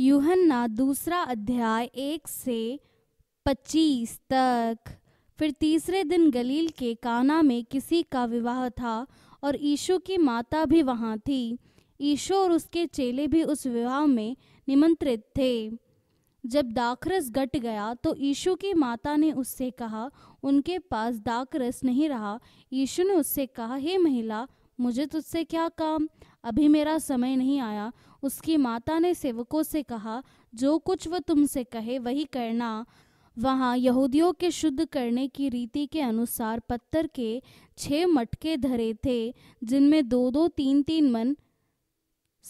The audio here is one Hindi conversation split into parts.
यूहन्ना दूसरा अध्याय एक से पच्चीस तक फिर तीसरे दिन गलील के काना में किसी का विवाह था और ईशु की माता भी वहाँ थी ईशु और उसके चेले भी उस विवाह में निमंत्रित थे जब दाखरस घट गया तो यीशु की माता ने उससे कहा उनके पास दाखरस नहीं रहा यीशु ने उससे कहा हे महिला मुझे तुझसे क्या काम अभी मेरा समय नहीं आया उसकी माता ने सेवकों से कहा जो कुछ वह तुमसे कहे वही करना वहाँ यहूदियों के शुद्ध करने की रीति के अनुसार पत्थर के छः मटके धरे थे जिनमें दो दो तीन तीन मन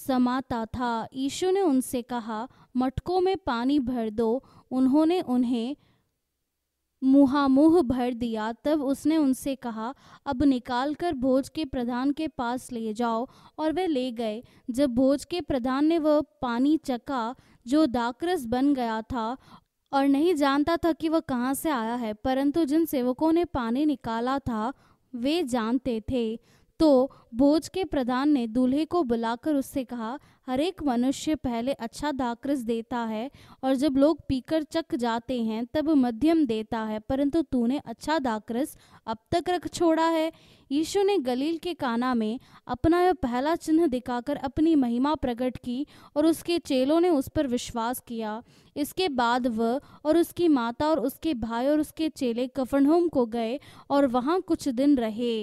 समाता था यीशु ने उनसे कहा मटकों में पानी भर दो उन्होंने उन्हें मुहामुह भर दिया तब उसने उनसे कहा अब निकाल कर भोज के प्रधान के पास ले जाओ और वे ले गए जब भोज के प्रधान ने वह पानी चका जो दाकरस बन गया था और नहीं जानता था कि वह कहाँ से आया है परंतु जिन सेवकों ने पानी निकाला था वे जानते थे तो बोझ के प्रधान ने दूल्हे को बुलाकर उससे कहा हरेक मनुष्य पहले अच्छा दाकृस देता है और जब लोग पीकर चक जाते हैं तब मध्यम देता है परंतु तूने अच्छा दाकृस अब तक रख छोड़ा है यीशु ने गलील के काना में अपना यह पहला चिन्ह दिखाकर अपनी महिमा प्रकट की और उसके चेलों ने उस पर विश्वास किया इसके बाद वह और उसकी माता और उसके भाई और उसके चेले कफनहोम को गए और वहाँ कुछ दिन रहे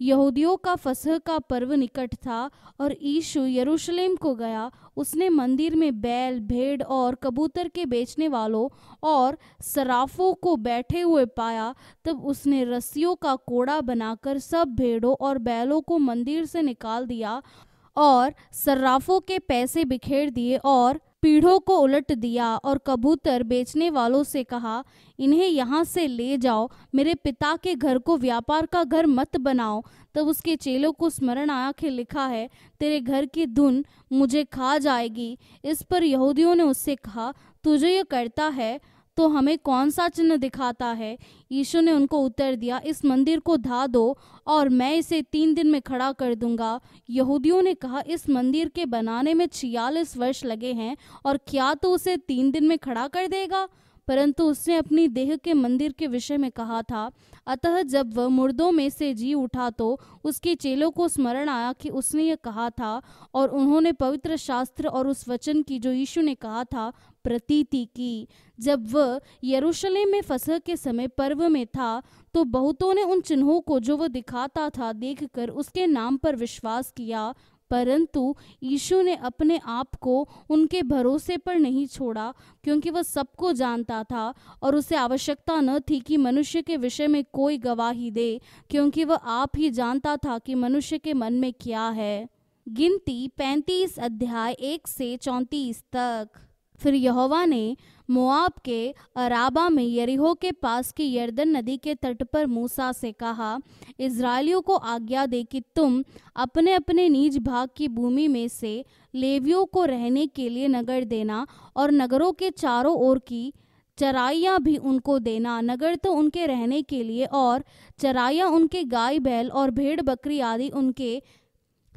यहूदियों का फसह का पर्व निकट था और यीशु यरूशलेम को गया उसने मंदिर में बैल भेड़ और कबूतर के बेचने वालों और सराफों को बैठे हुए पाया तब उसने रस्सियों का कोड़ा बनाकर सब भेड़ों और बैलों को मंदिर से निकाल दिया और सर्राफों के पैसे बिखेर दिए और पीढ़ों को उलट दिया और कबूतर बेचने वालों से कहा इन्हें यहाँ से ले जाओ मेरे पिता के घर को व्यापार का घर मत बनाओ तब उसके चेलों को स्मरण आया कि लिखा है तेरे घर की धुन मुझे खा जाएगी इस पर यहूदियों ने उससे कहा तुझे यह करता है तो हमें कौन सा चिन्ह दिखाता है यीशु ने उनको उत्तर दिया इस मंदिर को धा दो और मैं इसे तीन दिन में खड़ा कर दूंगा यहूदियों ने कहा इस मंदिर के बनाने में छियालीस वर्ष लगे हैं और क्या तो उसे तीन दिन में खड़ा कर देगा परंतु उसने अपनी देह के मंदिर के विषय में कहा था अतः जब वह मुर्दों में से जी उठा तो उसके चेलों को स्मरण आया कि उसने यह कहा था और उन्होंने पवित्र शास्त्र और उस वचन की जो यीशु ने कहा था प्रतीति की जब वह यरूशलेम में फसह के समय पर्व में था तो बहुतों ने उन चिन्हों को जो वह दिखाता था देखकर उसके नाम पर विश्वास किया परंतु यीशु ने अपने आप को उनके भरोसे पर नहीं छोड़ा क्योंकि वह सबको जानता था और उसे आवश्यकता न थी कि मनुष्य के विषय में कोई गवाही दे क्योंकि वह आप ही जानता था कि मनुष्य के मन में क्या है गिनती पैंतीस अध्याय एक से चौंतीस तक फिर यहोवा ने मोआब के अराबा में यरीहो के पास की यर्दन नदी के तट पर मूसा से कहा इसराइलियों को आज्ञा दे कि तुम अपने अपने निज भाग की भूमि में से लेवियों को रहने के लिए नगर देना और नगरों के चारों ओर की चराइयाँ भी उनको देना नगर तो उनके रहने के लिए और चराइयाँ उनके गाय बैल और भेड़ बकरी आदि उनके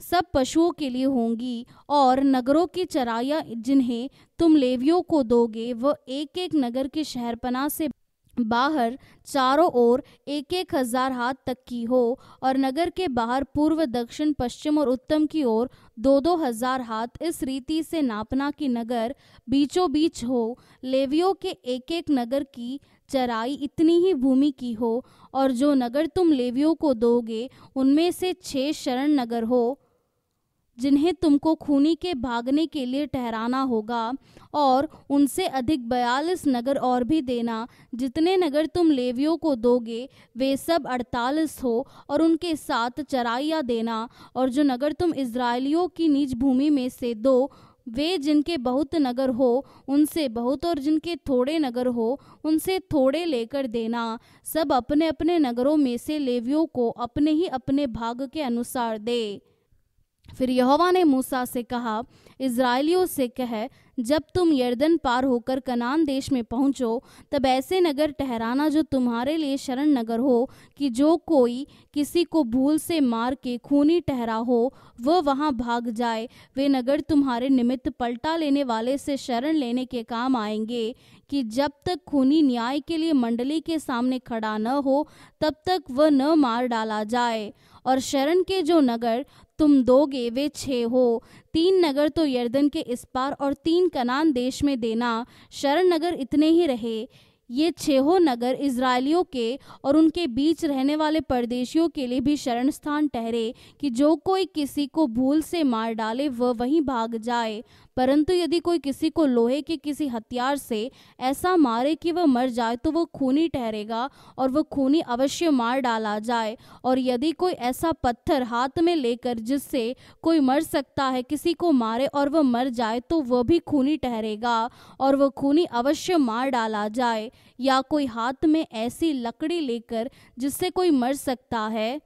सब पशुओं के लिए होंगी और नगरों की चराया जिन्हें तुम लेवियों को दोगे वह एक एक नगर के शहरपना से बाहर चारों ओर एक एक हजार हाथ तक की हो और नगर के बाहर पूर्व दक्षिण पश्चिम और उत्तम की ओर दो दो हजार हाथ इस रीति से नापना की नगर बीचों बीच हो लेवियों के एक एक नगर की चराई इतनी ही भूमि की हो और जो नगर तुम लेवियों को दोगे उनमें से छः शरण नगर हो जिन्हें तुमको खूनी के भागने के लिए ठहराना होगा और उनसे अधिक बयालीस नगर और भी देना जितने नगर तुम लेवियों को दोगे वे सब अड़तालीस हो और उनके साथ चराइया देना और जो नगर तुम इसराइलियों की निज भूमि में से दो वे जिनके बहुत नगर हो उनसे बहुत और जिनके थोड़े नगर हो उनसे थोड़े लेकर देना सब अपने अपने नगरों में से लेवियों को अपने ही अपने भाग के अनुसार दे फिर यहोवा ने मूसा से कहा इसराइलियों से कह जब तुम यर्दन पार होकर कनान देश में पहुंचो तब ऐसे नगर ठहराना जो तुम्हारे लिए शरण नगर हो कि जो कोई किसी को भूल से मार के खूनी ठहरा हो वह वहां भाग जाए वे नगर तुम्हारे निमित्त पलटा लेने वाले से शरण लेने के काम आएंगे कि जब तक खूनी न्याय के लिए मंडली के सामने खड़ा न हो तब तक वह न मार डाला जाए और शरण के जो नगर तुम दोगे वे छे हो तीन नगर तो यर्दन के इस पार और तीन कनान देश में देना शरण नगर इतने ही रहे ये छहों नगर इसराइलियों के और उनके बीच रहने वाले परदेशियों के लिए भी शरण स्थान ठहरे कि जो कोई किसी को भूल से मार डाले वह वहीं भाग जाए परंतु यदि कोई किसी को लोहे के किसी हथियार से ऐसा मारे कि वह मर जाए तो वह खूनी ठहरेगा और वह खूनी अवश्य मार डाला जाए और यदि कोई ऐसा पत्थर हाथ में लेकर जिससे कोई मर सकता है किसी को मारे और वह मर जाए तो वह भी खूनी ठहरेगा और वह खूनी अवश्य मार डाला जाए या कोई हाथ में ऐसी लकड़ी लेकर जिससे कोई मर सकता है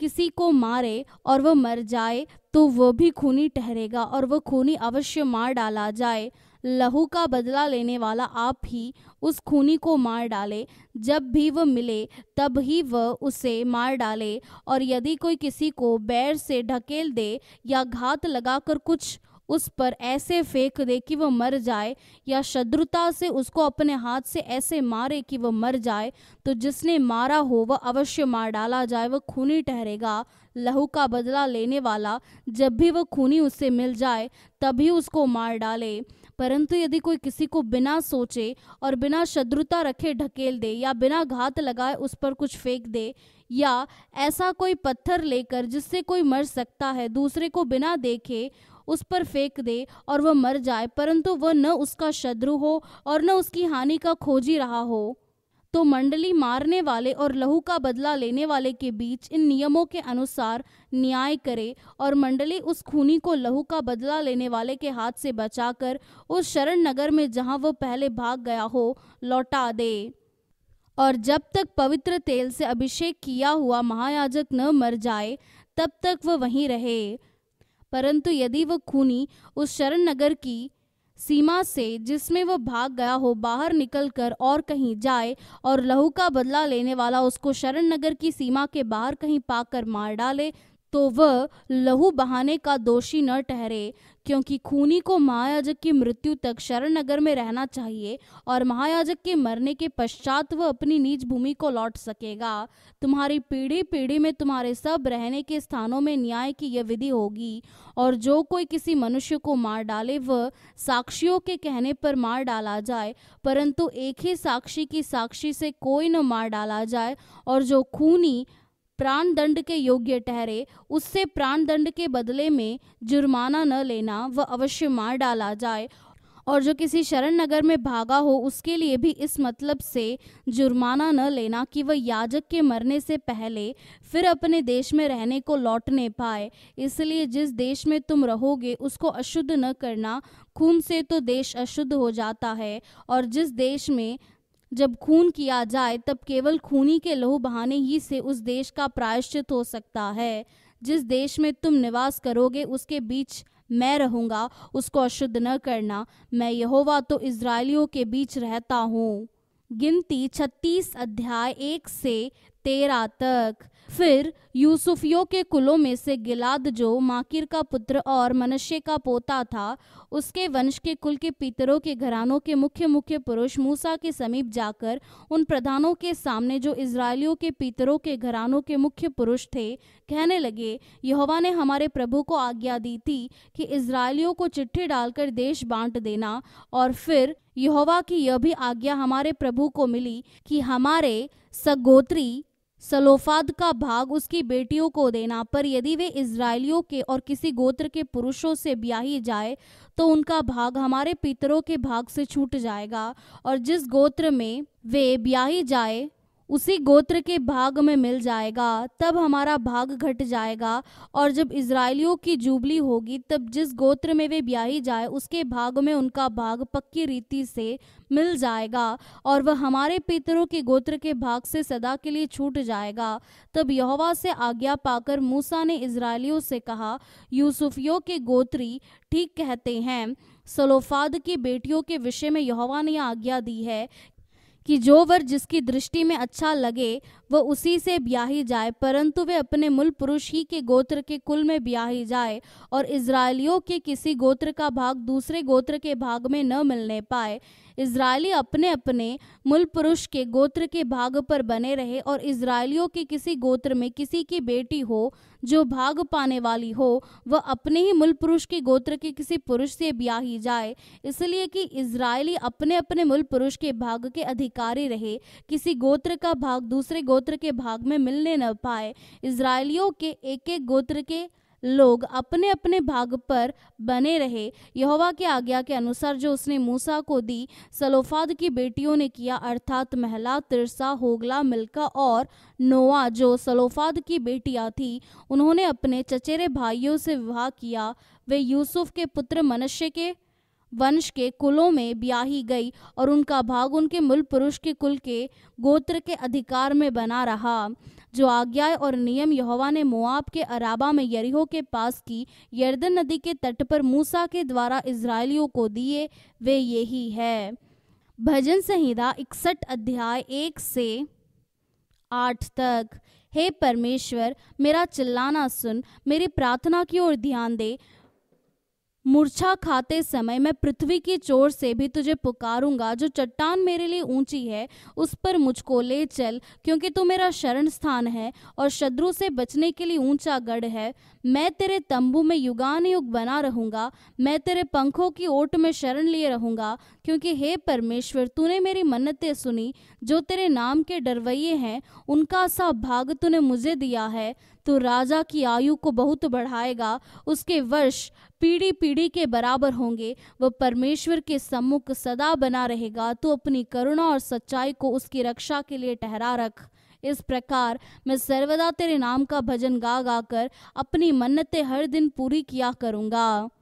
किसी को मारे और वह मर जाए तो वह भी खूनी ठहरेगा और वह खूनी अवश्य मार डाला जाए लहू का बदला लेने वाला आप ही उस खूनी को मार डाले जब भी वह मिले तब ही वह उसे मार डाले और यदि कोई किसी को बैर से ढकेल दे या घात लगाकर कुछ उस पर ऐसे फेंक दे कि वह मर जाए या शत्रुता से उसको अपने हाथ से ऐसे मारे कि वह मर जाए तो जिसने मारा हो वह अवश्य मार डाला जाए वह खूनी ठहरेगा लहू का बदला लेने वाला जब भी वह खूनी उससे मिल जाए तभी उसको मार डाले परंतु यदि कोई किसी को बिना सोचे और बिना शत्रुता रखे ढकेल दे या बिना घात लगाए उस पर कुछ फेंक दे या ऐसा कोई पत्थर लेकर जिससे कोई मर सकता है दूसरे को बिना देखे उस पर फेंक दे और वह मर जाए परंतु वह न उसका शत्रु हो और न उसकी हानि का खोजी रहा हो तो मंडली मारने वाले और लहू का बदला लेने वाले के बीच इन नियमों के अनुसार न्याय करे और मंडली उस खूनी को लहू का बदला लेने वाले के हाथ से बचाकर उस शरण नगर में जहां वह पहले भाग गया हो लौटा दे और जब तक पवित्र तेल से अभिषेक किया हुआ महायाजक न मर जाए तब तक वह वहीं रहे परंतु यदि वह खूनी उस शरण नगर की सीमा से जिसमें वह भाग गया हो बाहर निकलकर और कहीं जाए और लहू का बदला लेने वाला उसको शरण नगर की सीमा के बाहर कहीं पाकर मार डाले तो वह लहू बहाने का दोषी न ठहरे क्योंकि खूनी को महायाजक की मृत्यु तक शरण नगर में रहना चाहिए और महायाजक के मरने के पश्चात वह अपनी निज भूमि को लौट सकेगा तुम्हारी पीढ़ी पीढ़ी में तुम्हारे सब रहने के स्थानों में न्याय की यह विधि होगी और जो कोई किसी मनुष्य को मार डाले वह साक्षियों के कहने पर मार डाला जाए परंतु एक ही साक्षी की साक्षी से कोई न मार डाला जाए और जो खूनी प्राण दंड के योग्य ठहरे उससे प्राण दंड के बदले में जुर्माना न लेना वह अवश्य मार डाला जाए और जो किसी शरण नगर में भागा हो उसके लिए भी इस मतलब से जुर्माना न लेना कि वह याजक के मरने से पहले फिर अपने देश में रहने को लौटने पाए इसलिए जिस देश में तुम रहोगे उसको अशुद्ध न करना खून से तो देश अशुद्ध हो जाता है और जिस देश में जब खून किया जाए तब केवल खूनी के लहू बहाने ही से उस देश का प्रायश्चित हो सकता है जिस देश में तुम निवास करोगे उसके बीच मैं रहूँगा उसको अशुद्ध न करना मैं यहोवा तो इसराइलियों के बीच रहता हूँ गिनती छत्तीस अध्याय एक से तेरह तक फिर यूसुफियों के कुलों में से गिलाद जो माकिर का पुत्र और मनुष्य का पोता था उसके वंश के कुल के पितरों के घरानों के मुख्य मुख्य पुरुष मूसा के समीप जाकर उन प्रधानों के सामने जो इसराइलियों के पितरों के घरानों के मुख्य पुरुष थे कहने लगे यहोवा ने हमारे प्रभु को आज्ञा दी थी कि इसराइलियों को चिट्ठी डालकर देश बांट देना और फिर यहोवा की यह भी आज्ञा हमारे प्रभु को मिली कि हमारे सगोत्री सलोफाद का भाग उसकी बेटियों को देना पर यदि वे इसराइलियों के और किसी गोत्र के पुरुषों से ब्याही जाए तो उनका भाग हमारे पितरों के भाग से छूट जाएगा और जिस गोत्र में वे ब्याही जाए उसी गोत्र के भाग में मिल जाएगा तब हमारा भाग घट जाएगा और जब इसराइलियों की जुबली होगी तब जिस गोत्र में वे ब्याही जाए उसके भाग में उनका भाग पक्की रीति से मिल जाएगा और वह हमारे पितरों के गोत्र के भाग से सदा के लिए छूट जाएगा तब यहोवा से आज्ञा पाकर मूसा ने इसराइलियों से कहा यूसुफियों के गोत्री ठीक कहते हैं सलोफाद की बेटियों के विषय में यहोवा ने आज्ञा दी है कि जो वर जिसकी दृष्टि में अच्छा लगे वह उसी से ब्याही जाए परंतु वे अपने मूल पुरुष ही के गोत्र के कुल में ब्याही जाए और इसराइलियों के किसी गोत्र का भाग दूसरे गोत्र के भाग में न मिलने पाए इसराइली अपने अपने मूल पुरुष के गोत्र के भाग पर बने रहे और इसराइलियों के किसी गोत्र में किसी की बेटी हो जो भाग पाने वाली हो वह अपने ही मूल पुरुष के गोत्र के किसी पुरुष से ब्याही जाए इसलिए कि इसराइली अपने अपने मूल पुरुष के भाग के अधिकारी रहे किसी गोत्र का भाग दूसरे गोत्र के भाग में मिलने न पाए इसराइलियों के एक एक गोत्र के लोग अपने अपने भाग पर बने रहे यहोवा की आज्ञा के अनुसार जो उसने मूसा को दी सलोफाद की बेटियों ने किया अर्थात महला तिरसा होगला मिल्का और नोआ जो सलोफाद की बेटियां थी उन्होंने अपने चचेरे भाइयों से विवाह किया वे यूसुफ के पुत्र मनुष्य के वंश के कुलों में ब्याही गई और उनका भाग उनके मूल पुरुष के कुल के गोत्र के अधिकार में बना रहा जो आज्ञा और नियम यहोवा ने मुआब के अराबा में यरिहो के पास की यर्दन नदी के तट पर मूसा के द्वारा इसराइलियों को दिए वे यही है भजन संहिता इकसठ अध्याय एक से आठ तक हे परमेश्वर मेरा चिल्लाना सुन मेरी प्रार्थना की ओर ध्यान दे मूर्छा खाते समय मैं पृथ्वी की चोर से भी तुझे पुकारूंगा जो चट्टान मेरे लिए ऊंची है उस पर मुझको ले चल क्योंकि तू मेरा शरण स्थान है और शत्रु से बचने के लिए ऊंचा गढ़ है मैं तेरे तंबू में युगान युग बना रहूंगा मैं तेरे पंखों की ओट में शरण लिए रहूंगा क्योंकि हे परमेश्वर तूने मेरी मन्नतें सुनी जो तेरे नाम के डरवैये हैं उनका सा भाग तूने मुझे दिया है तो राजा की आयु को बहुत बढ़ाएगा उसके वर्ष पीढ़ी पीढ़ी के बराबर होंगे वह परमेश्वर के सम्मुख सदा बना रहेगा तो अपनी करुणा और सच्चाई को उसकी रक्षा के लिए ठहरा रख इस प्रकार मैं सर्वदा तेरे नाम का भजन गा गा कर अपनी मन्नतें हर दिन पूरी किया करूँगा